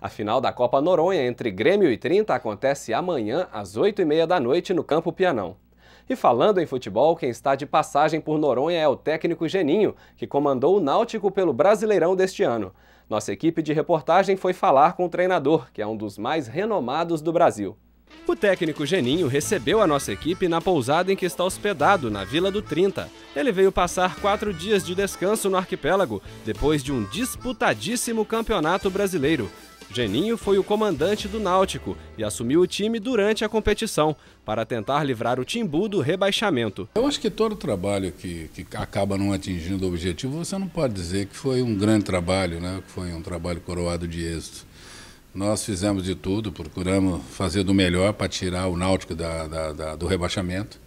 A final da Copa Noronha entre Grêmio e 30 acontece amanhã às 8h30 da noite no Campo Pianão. E falando em futebol, quem está de passagem por Noronha é o técnico Geninho, que comandou o Náutico pelo Brasileirão deste ano. Nossa equipe de reportagem foi falar com o treinador, que é um dos mais renomados do Brasil. O técnico Geninho recebeu a nossa equipe na pousada em que está hospedado, na Vila do 30. Ele veio passar quatro dias de descanso no arquipélago, depois de um disputadíssimo campeonato brasileiro. Geninho foi o comandante do Náutico e assumiu o time durante a competição para tentar livrar o Timbu do rebaixamento. Eu acho que todo trabalho que, que acaba não atingindo o objetivo, você não pode dizer que foi um grande trabalho, né? que foi um trabalho coroado de êxito. Nós fizemos de tudo, procuramos fazer do melhor para tirar o Náutico da, da, da, do rebaixamento.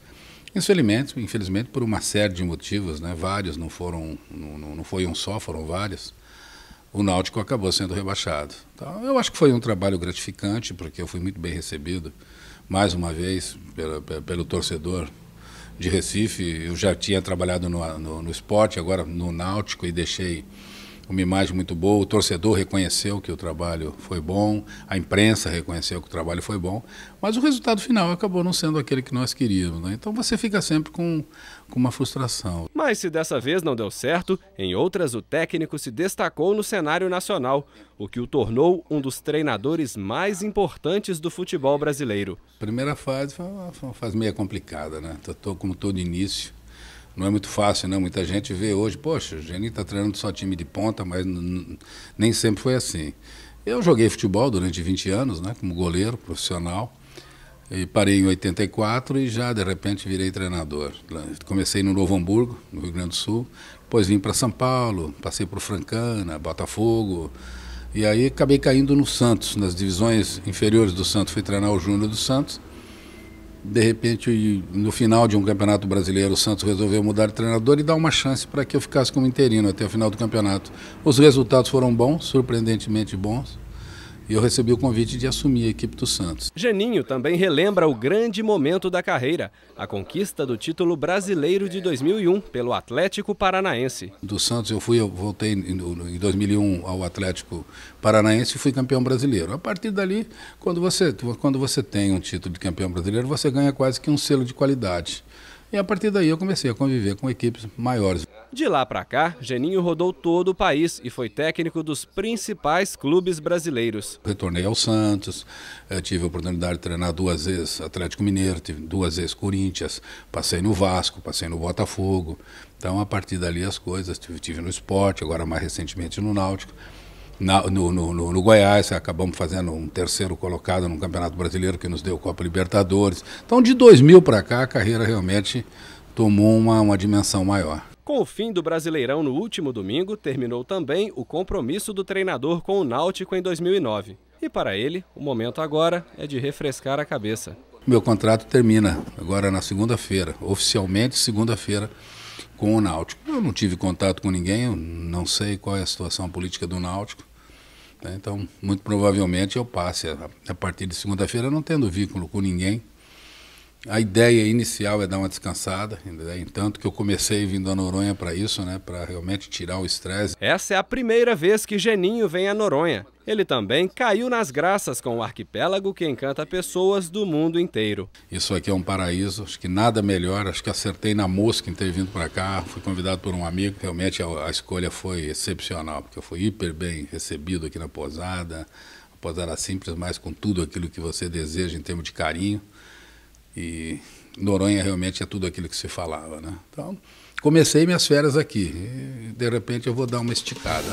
Infelizmente, infelizmente, por uma série de motivos, né? vários, não foram, não, não foi um só, foram vários o Náutico acabou sendo rebaixado. Então, eu acho que foi um trabalho gratificante, porque eu fui muito bem recebido, mais uma vez, pelo, pelo torcedor de Recife. Eu já tinha trabalhado no, no, no esporte, agora no Náutico, e deixei uma imagem muito boa, o torcedor reconheceu que o trabalho foi bom, a imprensa reconheceu que o trabalho foi bom, mas o resultado final acabou não sendo aquele que nós queríamos. Né? Então você fica sempre com, com uma frustração. Mas se dessa vez não deu certo, em outras o técnico se destacou no cenário nacional, o que o tornou um dos treinadores mais importantes do futebol brasileiro. Primeira fase foi uma fase meio complicada, né? Tô, como todo início não é muito fácil, né? Muita gente vê hoje, poxa, o Geni está treinando só time de ponta, mas nem sempre foi assim. Eu joguei futebol durante 20 anos, né? Como goleiro profissional. E parei em 84 e já, de repente, virei treinador. Comecei no Novo Hamburgo, no Rio Grande do Sul. Depois vim para São Paulo, passei por Francana, Botafogo. E aí acabei caindo no Santos, nas divisões inferiores do Santos. Fui treinar o Júnior do Santos de repente, no final de um campeonato brasileiro, o Santos resolveu mudar de treinador e dar uma chance para que eu ficasse como interino até o final do campeonato. Os resultados foram bons, surpreendentemente bons e eu recebi o convite de assumir a equipe do Santos. Geninho também relembra o grande momento da carreira, a conquista do título brasileiro de 2001 pelo Atlético Paranaense. Do Santos eu fui, eu voltei em 2001 ao Atlético Paranaense e fui campeão brasileiro. A partir dali, quando você, quando você tem um título de campeão brasileiro, você ganha quase que um selo de qualidade. E a partir daí eu comecei a conviver com equipes maiores. De lá para cá, Geninho rodou todo o país e foi técnico dos principais clubes brasileiros. Retornei ao Santos, eh, tive a oportunidade de treinar duas vezes Atlético Mineiro, duas vezes Corinthians, passei no Vasco, passei no Botafogo. Então, a partir dali as coisas, tive, tive no esporte, agora mais recentemente no Náutico na, no, no, no, Goiás, acabamos fazendo um terceiro colocado no Campeonato Brasileiro, que nos deu Copa Libertadores. Então, de 2000 para cá, a carreira realmente tomou uma, uma dimensão maior. Com o fim do Brasileirão no último domingo, terminou também o compromisso do treinador com o Náutico em 2009. E para ele, o momento agora é de refrescar a cabeça. Meu contrato termina agora na segunda-feira, oficialmente segunda-feira com o Náutico. Eu não tive contato com ninguém, não sei qual é a situação política do Náutico. Né? Então, muito provavelmente eu passe a, a partir de segunda-feira não tendo vínculo com ninguém a ideia inicial é dar uma descansada, em que eu comecei vindo a Noronha para isso, né, para realmente tirar o estresse. Essa é a primeira vez que Geninho vem a Noronha. Ele também caiu nas graças com o arquipélago que encanta pessoas do mundo inteiro. Isso aqui é um paraíso, acho que nada melhor, acho que acertei na mosca em ter vindo para cá, fui convidado por um amigo, realmente a, a escolha foi excepcional, porque eu fui hiper bem recebido aqui na posada, uma posada simples, mas com tudo aquilo que você deseja em termos de carinho. E Noronha realmente é tudo aquilo que se falava, né? Então, comecei minhas férias aqui. de repente eu vou dar uma esticada.